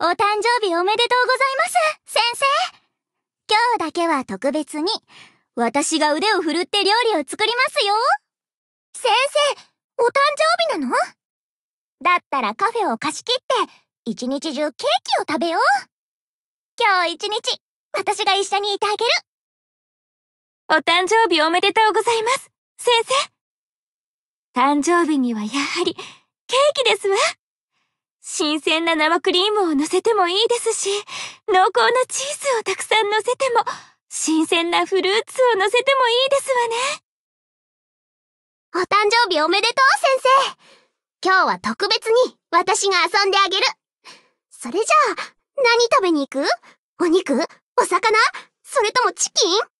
お誕生日おめでとうございます先生今日だけは特別に、私が腕を振るって料理を作りますよ先生、お誕生日なのだったらカフェを貸し切って、一日中ケーキを食べよう今日一日、私が一緒にいてあげるお誕生日おめでとうございます、先生誕生日にはやはり、ケーキですわ新鮮な生クリームを乗せてもいいですし、濃厚なチーズをたくさん乗せても、新鮮なフルーツを乗せてもいいですわね。お誕生日おめでとう先生。今日は特別に私が遊んであげる。それじゃあ、何食べに行くお肉お魚それともチキン